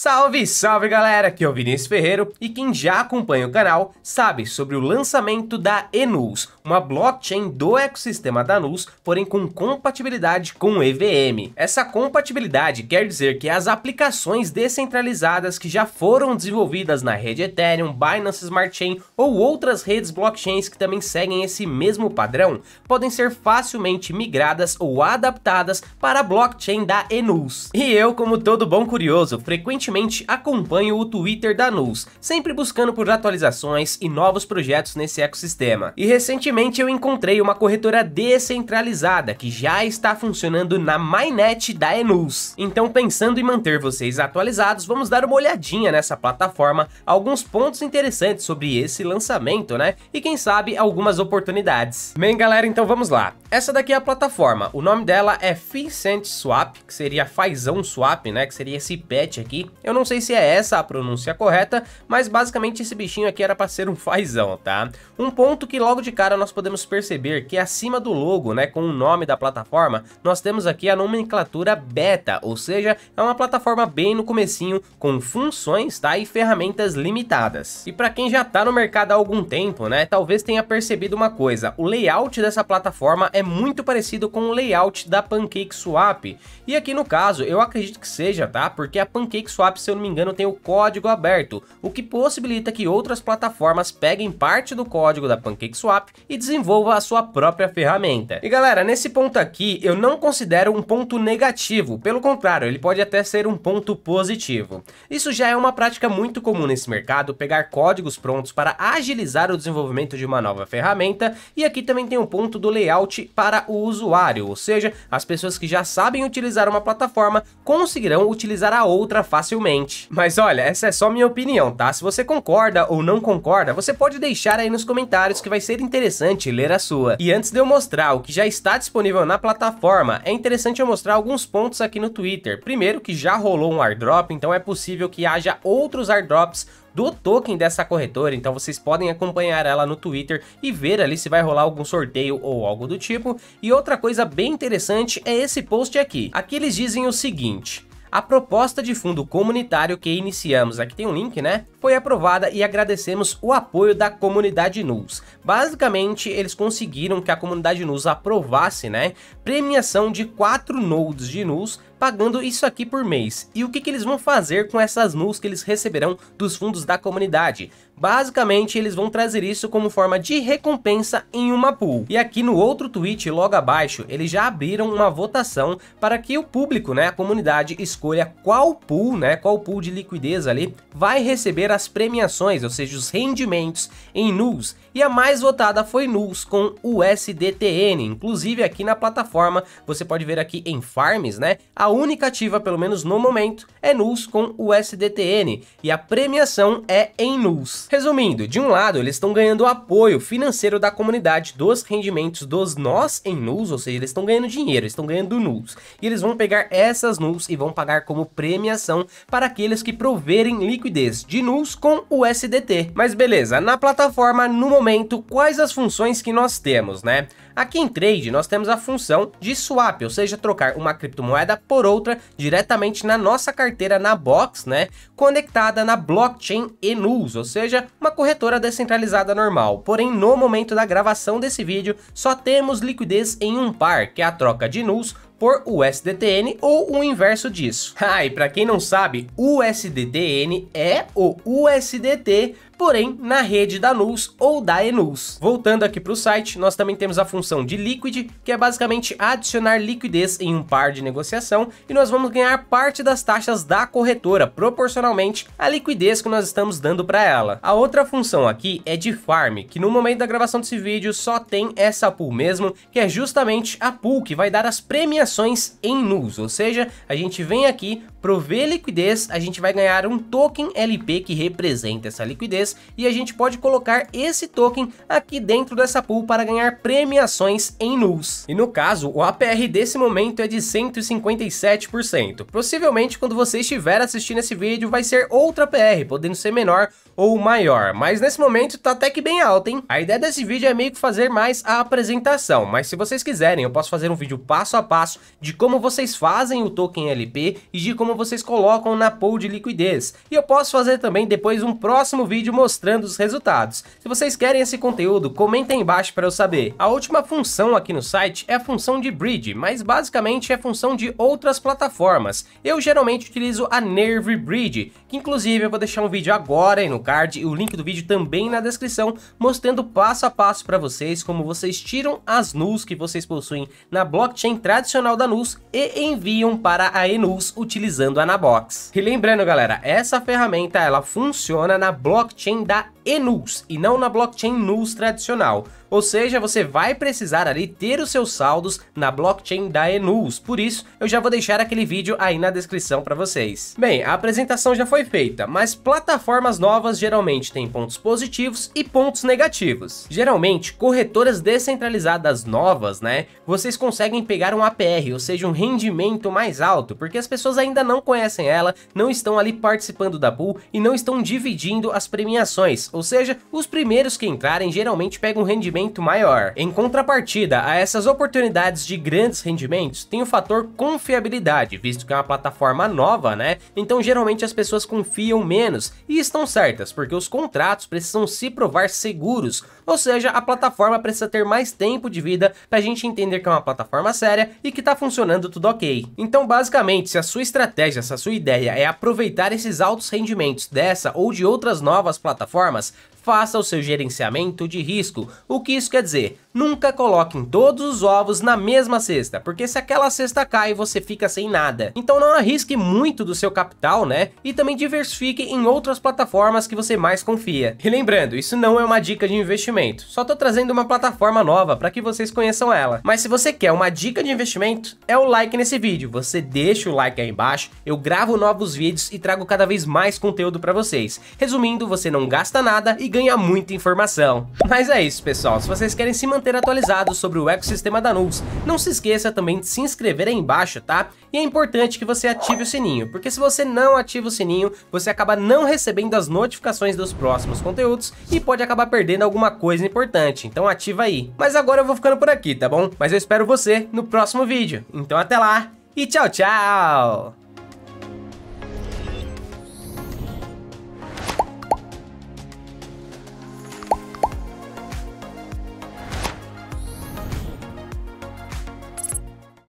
Salve, salve galera, aqui é o Vinícius Ferreiro e quem já acompanha o canal sabe sobre o lançamento da Enus, uma blockchain do ecossistema da Nus, porém com compatibilidade com EVM. Essa compatibilidade quer dizer que as aplicações descentralizadas que já foram desenvolvidas na rede Ethereum, Binance Smart Chain ou outras redes blockchains que também seguem esse mesmo padrão, podem ser facilmente migradas ou adaptadas para a blockchain da Enus. E eu, como todo bom curioso, frequente frequentemente acompanho o Twitter da News, sempre buscando por atualizações e novos projetos nesse ecossistema. E recentemente eu encontrei uma corretora descentralizada que já está funcionando na MyNet da Enus. Então, pensando em manter vocês atualizados, vamos dar uma olhadinha nessa plataforma, alguns pontos interessantes sobre esse lançamento, né? E quem sabe algumas oportunidades. Bem, galera, então vamos lá. Essa daqui é a plataforma. O nome dela é Ficent Swap, que seria Fazão Swap, né? Que seria esse patch aqui. Eu não sei se é essa a pronúncia correta, mas basicamente esse bichinho aqui era para ser um fazão, tá? Um ponto que logo de cara nós podemos perceber que acima do logo, né, com o nome da plataforma, nós temos aqui a nomenclatura beta, ou seja, é uma plataforma bem no comecinho, com funções, tá, e ferramentas limitadas. E para quem já tá no mercado há algum tempo, né, talvez tenha percebido uma coisa, o layout dessa plataforma é muito parecido com o layout da PancakeSwap, e aqui no caso, eu acredito que seja, tá, porque a PancakeSwap Uniswap, se eu não me engano, tem o código aberto, o que possibilita que outras plataformas peguem parte do código da PancakeSwap e desenvolva a sua própria ferramenta. E galera, nesse ponto aqui, eu não considero um ponto negativo, pelo contrário, ele pode até ser um ponto positivo. Isso já é uma prática muito comum nesse mercado, pegar códigos prontos para agilizar o desenvolvimento de uma nova ferramenta, e aqui também tem o um ponto do layout para o usuário, ou seja, as pessoas que já sabem utilizar uma plataforma conseguirão utilizar a outra facilmente facilmente. Mas olha, essa é só minha opinião, tá? Se você concorda ou não concorda, você pode deixar aí nos comentários que vai ser interessante ler a sua. E antes de eu mostrar o que já está disponível na plataforma, é interessante eu mostrar alguns pontos aqui no Twitter. Primeiro que já rolou um airdrop, então é possível que haja outros airdrops do token dessa corretora, então vocês podem acompanhar ela no Twitter e ver ali se vai rolar algum sorteio ou algo do tipo. E outra coisa bem interessante é esse post aqui. Aqui eles dizem o seguinte: a proposta de fundo comunitário que iniciamos. Aqui tem um link, né? foi aprovada e agradecemos o apoio da comunidade NUS. Basicamente, eles conseguiram que a comunidade NUS aprovasse, né, premiação de 4 nodes de NUS pagando isso aqui por mês. E o que, que eles vão fazer com essas NUS que eles receberão dos fundos da comunidade? Basicamente, eles vão trazer isso como forma de recompensa em uma pool. E aqui no outro tweet, logo abaixo, eles já abriram uma votação para que o público, né, a comunidade, escolha qual pool, né, qual pool de liquidez ali, vai receber as premiações, ou seja, os rendimentos em NUS e a mais votada foi Nulls com USDTN, inclusive aqui na plataforma, você pode ver aqui em Farms, né? A única ativa, pelo menos no momento, é Nulls com USDTN e a premiação é em Nulls. Resumindo, de um lado eles estão ganhando apoio financeiro da comunidade dos rendimentos dos nós em Nulls, ou seja, eles estão ganhando dinheiro, estão ganhando Nulls. E eles vão pegar essas Nulls e vão pagar como premiação para aqueles que proverem liquidez de Nulls com USDT. Mas beleza, na plataforma, no momento momento, quais as funções que nós temos, né? Aqui em trade, nós temos a função de swap, ou seja, trocar uma criptomoeda por outra diretamente na nossa carteira na Box, né? Conectada na blockchain Enus, ou seja, uma corretora descentralizada normal. Porém, no momento da gravação desse vídeo, só temos liquidez em um par, que é a troca de Enus por USDTN ou o inverso disso. Ah, e para quem não sabe, USDTN é o USDT porém na rede da Nus ou da Enus. Voltando aqui para o site, nós também temos a função de liquid, que é basicamente adicionar liquidez em um par de negociação, e nós vamos ganhar parte das taxas da corretora, proporcionalmente à liquidez que nós estamos dando para ela. A outra função aqui é de farm, que no momento da gravação desse vídeo só tem essa pool mesmo, que é justamente a pool que vai dar as premiações em Nus, ou seja, a gente vem aqui, prover liquidez, a gente vai ganhar um token LP que representa essa liquidez, dias e a gente pode colocar esse token aqui dentro dessa pool para ganhar premiações em nulls. E no caso, o APR desse momento é de 157%. Possivelmente quando você estiver assistindo esse vídeo vai ser outra PR, podendo ser menor ou maior, mas nesse momento tá até que bem alta, hein? A ideia desse vídeo é meio que fazer mais a apresentação, mas se vocês quiserem eu posso fazer um vídeo passo a passo de como vocês fazem o token LP e de como vocês colocam na pool de liquidez. E eu posso fazer também depois um próximo vídeo mostrando os resultados. Se vocês querem esse conteúdo, comenta embaixo para eu saber. A última função aqui no site é a função de bridge, mas basicamente é função de outras plataformas. Eu geralmente utilizo a Nerve Bridge, que inclusive eu vou deixar um vídeo agora aí no card e o link do vídeo também na descrição, mostrando passo a passo para vocês como vocês tiram as nus que vocês possuem na blockchain tradicional da nus e enviam para a Enus utilizando a Nabox. E lembrando galera, essa ferramenta ela funciona na blockchain blockchain da Enus e não na blockchain Nus tradicional. Ou seja, você vai precisar ali ter os seus saldos na blockchain da Enus. Por isso, eu já vou deixar aquele vídeo aí na descrição para vocês. Bem, a apresentação já foi feita, mas plataformas novas geralmente têm pontos positivos e pontos negativos. Geralmente, corretoras descentralizadas novas, né, vocês conseguem pegar um APR, ou seja, um rendimento mais alto, porque as pessoas ainda não conhecem ela, não estão ali participando da pool e não estão dividindo as premiações, ou seja, os primeiros que entrarem geralmente pegam um rendimento rendimento maior. Em contrapartida a essas oportunidades de grandes rendimentos, tem o fator confiabilidade, visto que é uma plataforma nova, né? Então geralmente as pessoas confiam menos e estão certas, porque os contratos precisam se provar seguros, ou seja, a plataforma precisa ter mais tempo de vida para a gente entender que é uma plataforma séria e que está funcionando tudo ok. Então, basicamente, se a sua estratégia, se a sua ideia é aproveitar esses altos rendimentos dessa ou de outras novas plataformas, faça o seu gerenciamento de risco, o que que isso quer dizer? Nunca coloquem todos os ovos na mesma cesta, porque se aquela cesta cai, você fica sem nada. Então não arrisque muito do seu capital, né? E também diversifique em outras plataformas que você mais confia. E lembrando, isso não é uma dica de investimento, só tô trazendo uma plataforma nova para que vocês conheçam ela. Mas se você quer uma dica de investimento, é o like nesse vídeo. Você deixa o like aí embaixo, eu gravo novos vídeos e trago cada vez mais conteúdo para vocês. Resumindo, você não gasta nada e ganha muita informação. Mas é isso, pessoal pessoal, se vocês querem se manter atualizados sobre o ecossistema da Nubes, não se esqueça também de se inscrever aí embaixo, tá? E é importante que você ative o sininho, porque se você não ativa o sininho, você acaba não recebendo as notificações dos próximos conteúdos e pode acabar perdendo alguma coisa importante, então ativa aí. Mas agora eu vou ficando por aqui, tá bom? Mas eu espero você no próximo vídeo. Então até lá e tchau, tchau!